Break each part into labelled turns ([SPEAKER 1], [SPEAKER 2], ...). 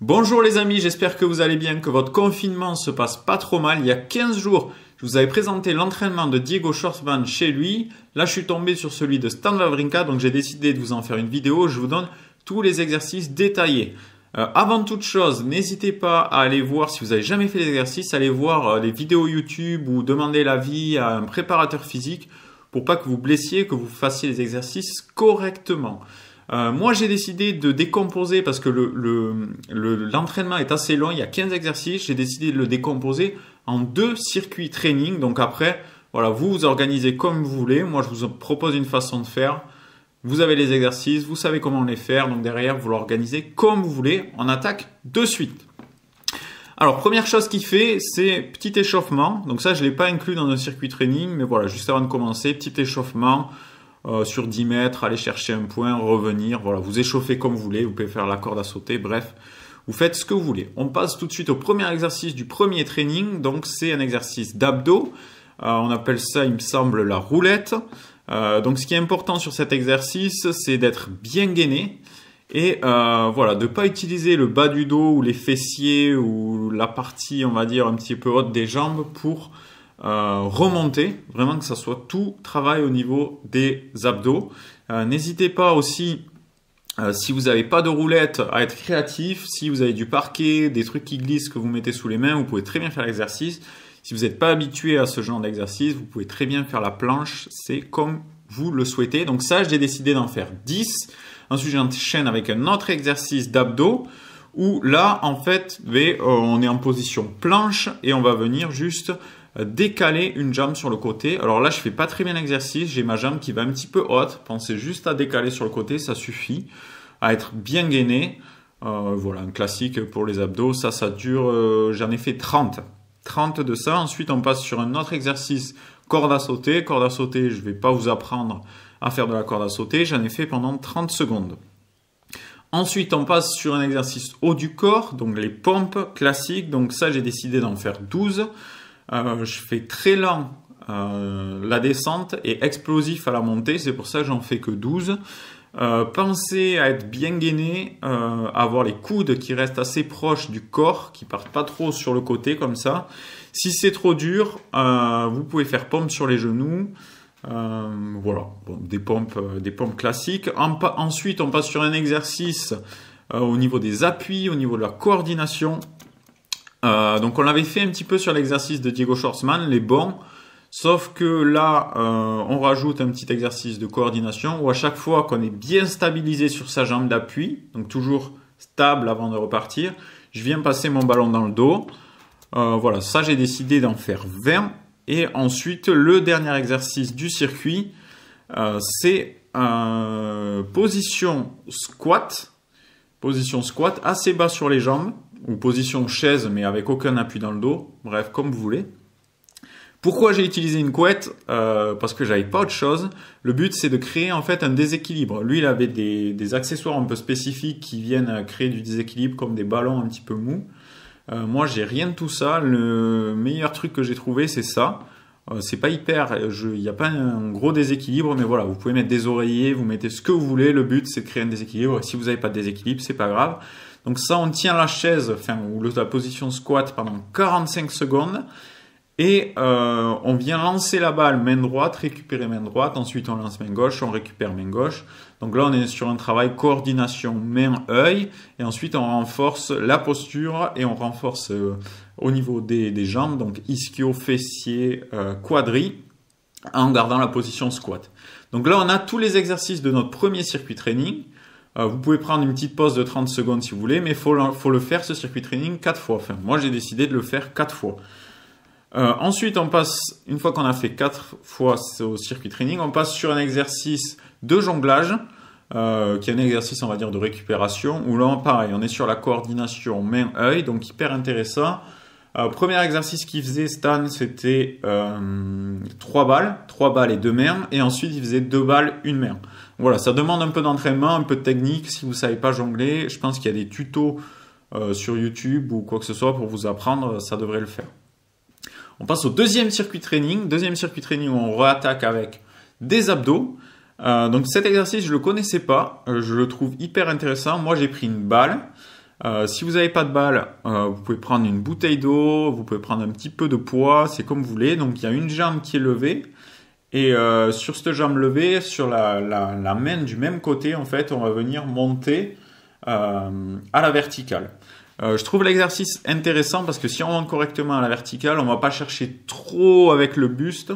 [SPEAKER 1] Bonjour les amis, j'espère que vous allez bien, que votre confinement se passe pas trop mal. Il y a 15 jours, je vous avais présenté l'entraînement de Diego Schwartzman chez lui. Là, je suis tombé sur celui de Stan Wawrinka, donc j'ai décidé de vous en faire une vidéo. Je vous donne tous les exercices détaillés. Euh, avant toute chose, n'hésitez pas à aller voir, si vous n'avez jamais fait l'exercice, allez voir euh, les vidéos YouTube ou demander l'avis à un préparateur physique pour pas que vous blessiez, que vous fassiez les exercices correctement. Euh, moi, j'ai décidé de décomposer parce que l'entraînement est assez long. Il y a 15 exercices. J'ai décidé de le décomposer en deux circuits training. Donc après, voilà, vous vous organisez comme vous voulez. Moi, je vous propose une façon de faire. Vous avez les exercices, vous savez comment les faire. Donc derrière, vous l'organisez comme vous voulez. On attaque de suite. Alors, première chose qu'il fait, c'est petit échauffement. Donc ça, je ne l'ai pas inclus dans un circuit training, mais voilà, juste avant de commencer, petit échauffement. Euh, sur 10 mètres, aller chercher un point, revenir. Voilà, vous échauffez comme vous voulez, vous pouvez faire la corde à sauter, bref, vous faites ce que vous voulez. On passe tout de suite au premier exercice du premier training. Donc, c'est un exercice d'abdos. Euh, on appelle ça, il me semble, la roulette. Euh, donc, ce qui est important sur cet exercice, c'est d'être bien gainé. Et voilà, de pas utiliser le bas du dos ou les fessiers ou la partie, on va dire, un petit peu haute des jambes pour euh, remonter, vraiment que ça soit tout travail au niveau des abdos. Euh, n'hésitez pas aussi, euh, si vous n'avez pas de roulette, à être créatif. Si vous avez du parquet, des trucs qui glissent que vous mettez sous les mains, vous pouvez très bien faire l'exercice. Si vous n'êtes pas habitué à ce genre d'exercice, vous pouvez très bien faire la planche. C'est comme vous le souhaitez. Donc ça, j'ai décidé d'en faire 10. Ensuite, j'enchaîne avec un autre exercice d'abdos où là, en fait, on est en position planche et on va venir juste euh, décaler une jambe sur le côté. Alors là, je fais pas très bien l'exercice, j'ai ma jambe qui va un petit peu haute. Pensez juste à décaler sur le côté, ça suffit à être bien gainé. Euh, voilà, un classique pour les abdos. Ça, ça dure, euh, j'en ai fait 30. 30 de ça. Ensuite, on passe sur un autre exercice, corde à sauter. Corde à sauter, je ne vais pas vous apprendre à faire de la corde à sauter. J'en ai fait pendant 30 secondes. Ensuite, on passe sur un exercice haut du corps, donc les pompes classiques. Donc ça, j'ai décidé d'en faire 12. Euh, je fais très lent euh, la descente et explosif à la montée, c'est pour ça que j'en fais que 12. Euh, pensez à être bien gainé, avoir les coudes qui restent assez proches du corps, qui partent pas trop sur le côté comme ça. Si c'est trop dur, vous pouvez faire pompe sur les genoux. voilà, des pompes, des pompes classiques. ensuite, on passe sur un exercice au niveau des appuis, au niveau de la coordination. Euh, donc on l'avait fait un petit peu sur l'exercice de Diego Schwartzman, les bons. Sauf que là, euh, on rajoute un petit exercice de coordination où à chaque fois qu'on est bien stabilisé sur sa jambe d'appui, donc toujours stable avant de repartir, je viens passer mon ballon dans le dos. Euh, voilà, ça j'ai décidé d'en faire 20. Et ensuite, le dernier exercice du circuit, c'est position squat. Position squat assez bas sur les jambes ou position chaise, mais avec aucun appui dans le dos. Bref, comme vous voulez. Pourquoi j'ai utilisé une couette euh, Parce que j'avais pas autre chose. Le but, c'est de créer en fait un déséquilibre. Lui, il avait des, accessoires un peu spécifiques qui viennent créer du déséquilibre, comme des ballons un petit peu mous. Euh, moi, j'ai rien de tout ça. Le meilleur truc que j'ai trouvé, c'est ça. Euh, c'est pas hyper, il n'y a pas un gros déséquilibre, mais voilà, vous pouvez mettre des oreillers, vous mettez ce que vous voulez. Le but, c'est de créer un déséquilibre. Si vous n'avez pas de déséquilibre, c'est pas grave. Donc ça, on tient la chaise, enfin, ou la position squat pendant 45 secondes. Et euh, on vient lancer la balle main droite, récupérer main droite, ensuite on lance main gauche, on récupère main gauche. Donc là on est sur un travail coordination main-œil, et ensuite on renforce la posture et on renforce euh, au niveau des, jambes, donc ischio, fessier, euh, quadri, en gardant la position squat. Donc là on a tous les exercices de notre premier circuit training. Euh, vous pouvez prendre une petite pause de 30 secondes si vous voulez, mais il faut, le faire ce circuit training 4 fois. Enfin, moi j'ai décidé de le faire 4 fois. Euh, ensuite, on passe, une fois qu'on a fait 4 fois ce circuit training, on passe sur un exercice de jonglage, euh, qui est un exercice, on va dire, de récupération, où là, pareil, on est sur la coordination main-œil, donc hyper intéressant. premier exercice qu'il faisait, Stan, c'était 3 balles, 3 balles et 2 mains, et ensuite il faisait 2 balles, 1 main. Voilà, ça demande un peu d'entraînement, un peu de technique. Si vous ne savez pas jongler, je pense qu'il y a des tutos euh, sur YouTube ou quoi que ce soit pour vous apprendre, ça devrait le faire. On passe au deuxième circuit training. Deuxième circuit training où on réattaque avec des abdos. Euh, donc cet exercice, je ne le connaissais pas. Euh, je le trouve hyper intéressant. Moi, j'ai pris une balle. si vous n'avez pas de balle, vous pouvez prendre une bouteille d'eau, vous pouvez prendre un petit peu de poids, c'est comme vous voulez. Donc il y a une jambe qui est levée et euh, sur cette jambe levée, sur la, main du même côté, en fait, on va venir monter euh, à la verticale. Euh, je trouve l'exercice intéressant parce que si on monte correctement à la verticale, on ne va pas chercher trop avec le buste,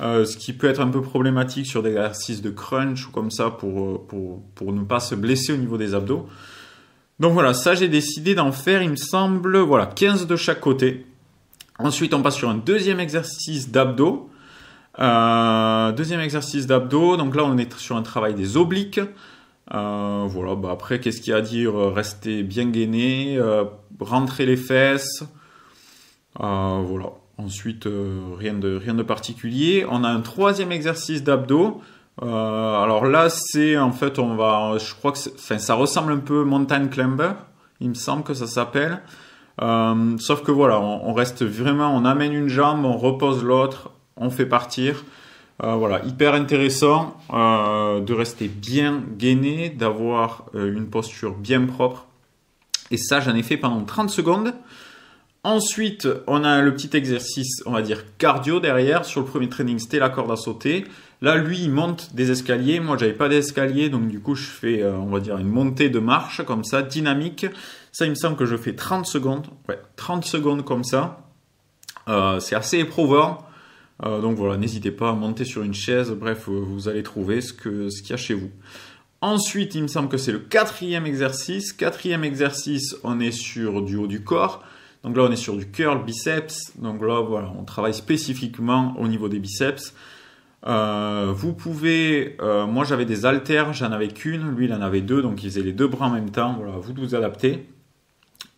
[SPEAKER 1] ce qui peut être un peu problématique sur des exercices de crunch ou comme ça pour, ne pas se blesser au niveau des abdos. Donc voilà, ça j'ai décidé d'en faire, il me semble, 15 de chaque côté. Ensuite, on passe sur un deuxième exercice d'abdos. Euh, deuxième exercice d'abdos. Donc là, on est sur un travail des obliques. Euh, voilà, bah, après, qu'est-ce qu'il y a à dire euh, Rester bien gainé, rentrer les fesses. voilà. Ensuite, rien, de, rien de particulier. On a un troisième exercice d'abdos. alors là, c'est en fait, on va, je crois que ça ressemble un peu mountain climber. Il me semble que ça s'appelle. sauf que voilà, on reste vraiment, on amène une jambe, on repose l'autre, on fait partir. Euh, voilà, hyper intéressant euh, de rester bien gainé, d'avoir euh, une posture bien propre. Et ça, j'en ai fait pendant 30 secondes. Ensuite, on a le petit exercice, on va dire cardio derrière. Sur le premier training, c'était la corde à sauter. Là, lui, il monte des escaliers. Moi, n'avais pas d'escalier, donc du coup, je fais, on va dire, une montée de marche comme ça, dynamique. Ça, il me semble que je fais 30 secondes. Ouais, 30 secondes comme ça. c'est assez éprouvant. Euh, donc voilà, n'hésitez pas à monter sur une chaise, bref, euh, vous allez trouver ce qu'il y a chez vous. Ensuite, il me semble que c'est le quatrième exercice. Quatrième exercice, on est sur du haut du corps. Donc là, on est sur du curl, biceps. Donc là, voilà, on travaille spécifiquement au niveau des biceps. Euh, vous pouvez, moi j'avais des haltères, j'en avais qu'une, lui il en avait deux, donc il faisait les deux bras en même temps. Voilà, vous vous adaptez.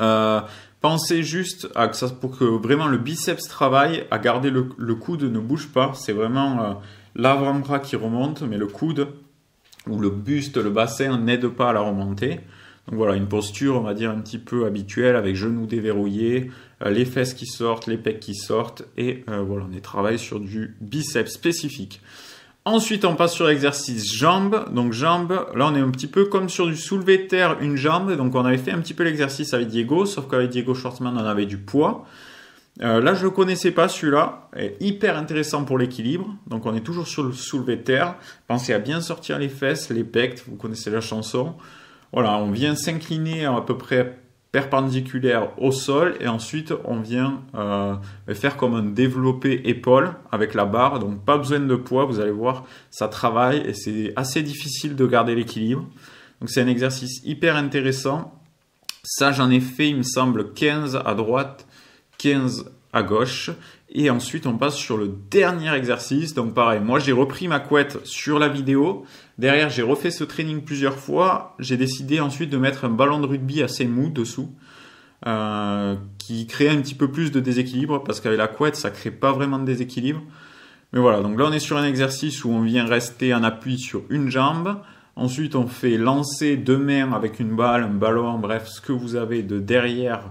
[SPEAKER 1] Euh, pensez juste à ça, pour que vraiment le biceps travaille, à garder le, coude ne bouge pas. C'est vraiment euh, l'avant-bras qui remonte, mais le coude ou le buste, le bassin n'aide pas à la remonter Donc voilà, une posture, on va dire, un petit peu habituelle, avec genoux déverrouillés, euh, les fesses qui sortent, les pecs qui sortent, et voilà, on est travaille sur du biceps spécifique. Ensuite, on passe sur l'exercice jambes. Donc jambes, là on est un petit peu comme sur du soulevé terre, une jambe. Donc on avait fait un petit peu l'exercice avec Diego, sauf qu'avec Diego Schwartzman, on avait du poids. Euh, là, je ne le connaissais pas celui-là. Hyper intéressant pour l'équilibre. Donc on est toujours sur le soulevé de terre. Pensez à bien sortir les fesses, les pecs, vous connaissez la chanson. Voilà, on vient s'incliner à peu près perpendiculaire au sol et ensuite on vient euh, faire comme un développé épaule avec la barre donc pas besoin de poids vous allez voir ça travaille et c'est assez difficile de garder l'équilibre donc c'est un exercice hyper intéressant ça j'en ai fait il me semble 15 à droite 15 à gauche et ensuite, on passe sur le dernier exercice. Donc pareil, moi j'ai repris ma couette sur la vidéo. Derrière, j'ai refait ce training plusieurs fois. J'ai décidé ensuite de mettre un ballon de rugby assez mou dessous. Euh, qui crée un petit peu plus de déséquilibre parce qu'avec la couette ça crée pas vraiment de déséquilibre mais voilà donc là on est sur un exercice où on vient rester en appui sur une jambe ensuite on fait lancer de même avec une balle un ballon bref ce que vous avez de derrière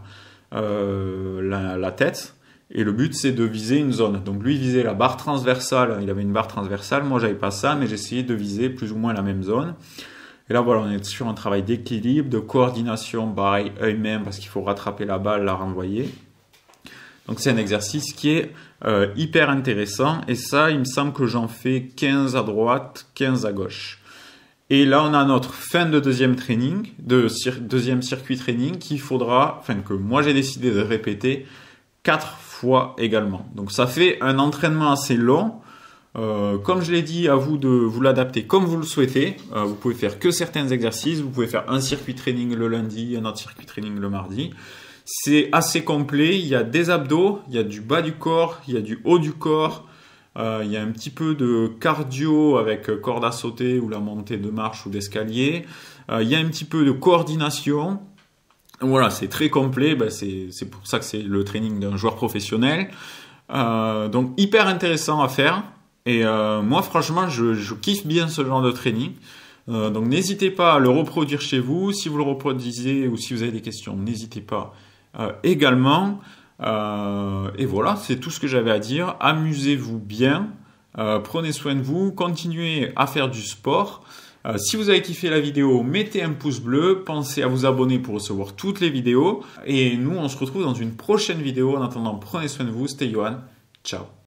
[SPEAKER 1] euh, la, tête et le but, c'est de viser une zone. Donc lui visait la barre transversale, il avait une barre transversale, moi j'avais pas ça, mais j'essayais de viser plus ou moins la même zone. Et là, voilà, on est sur un travail d'équilibre, de coordination, pareil, œil-même, parce qu'il faut rattraper la balle, la renvoyer. Donc c'est un exercice qui est euh, hyper intéressant, et ça, il me semble que j'en fais 15 à droite, 15 à gauche. Et là, on a notre fin de deuxième training, de deuxième circuit training, qu'il faudra, enfin que moi j'ai décidé de répéter 4 fois également. Donc ça fait un entraînement assez long. Euh, comme je l'ai dit, à vous de vous l'adapter comme vous le souhaitez. Euh, vous pouvez faire que certains exercices. Vous pouvez faire un circuit training le lundi, un autre circuit training le mardi. C'est assez complet. Il y a des abdos, il y a du bas du corps, il y a du haut du corps. Euh, il y a un petit peu de cardio avec corde à sauter ou la montée de marche ou d'escalier. il y a un petit peu de coordination. Voilà, c'est très complet. Ben, c'est pour ça que c'est le training d'un joueur professionnel. Euh, donc hyper intéressant à faire. Et euh, moi, franchement, je, kiffe bien ce genre de training. Euh, donc n'hésitez pas à le reproduire chez vous. Si vous le reproduisez ou si vous avez des questions, n'hésitez pas également. et voilà, c'est tout ce que j'avais à dire. Amusez-vous bien. prenez soin de vous. Continuez à faire du sport. Euh, si vous avez kiffé la vidéo, mettez un pouce bleu, pensez à vous abonner pour recevoir toutes les vidéos. Et nous, on se retrouve dans une prochaine vidéo. En attendant, prenez soin de vous. C'était Johan. Ciao